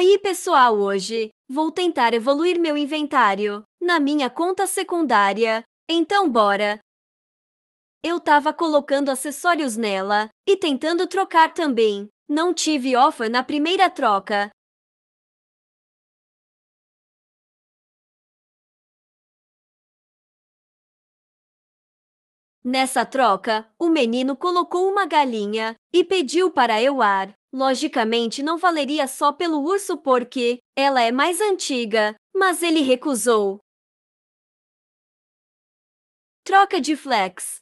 Oi pessoal, hoje vou tentar evoluir meu inventário na minha conta secundária, então bora! Eu tava colocando acessórios nela e tentando trocar também. Não tive offer na primeira troca, Nessa troca, o menino colocou uma galinha e pediu para eu ar. Logicamente não valeria só pelo urso porque ela é mais antiga, mas ele recusou. Troca de flex.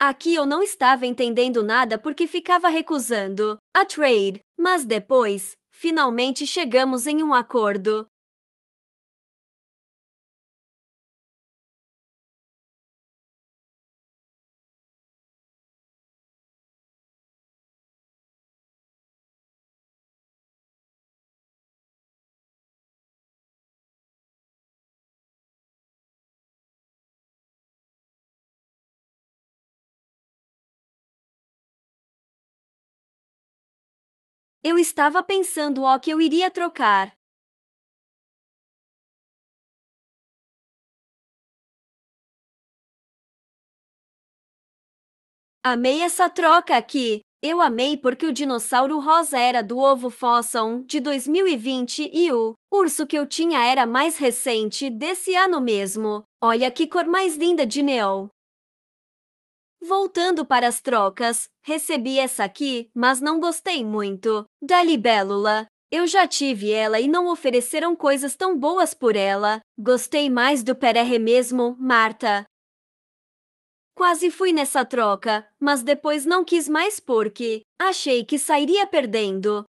Aqui eu não estava entendendo nada porque ficava recusando a trade, mas depois, finalmente chegamos em um acordo. Eu estava pensando o que eu iria trocar. Amei essa troca aqui. Eu amei porque o dinossauro rosa era do ovo fóssil de 2020 e o urso que eu tinha era mais recente desse ano mesmo. Olha que cor mais linda de neon. Voltando para as trocas, recebi essa aqui, mas não gostei muito. Da libélula. Eu já tive ela e não ofereceram coisas tão boas por ela. Gostei mais do pererre mesmo, Marta. Quase fui nessa troca, mas depois não quis mais porque achei que sairia perdendo.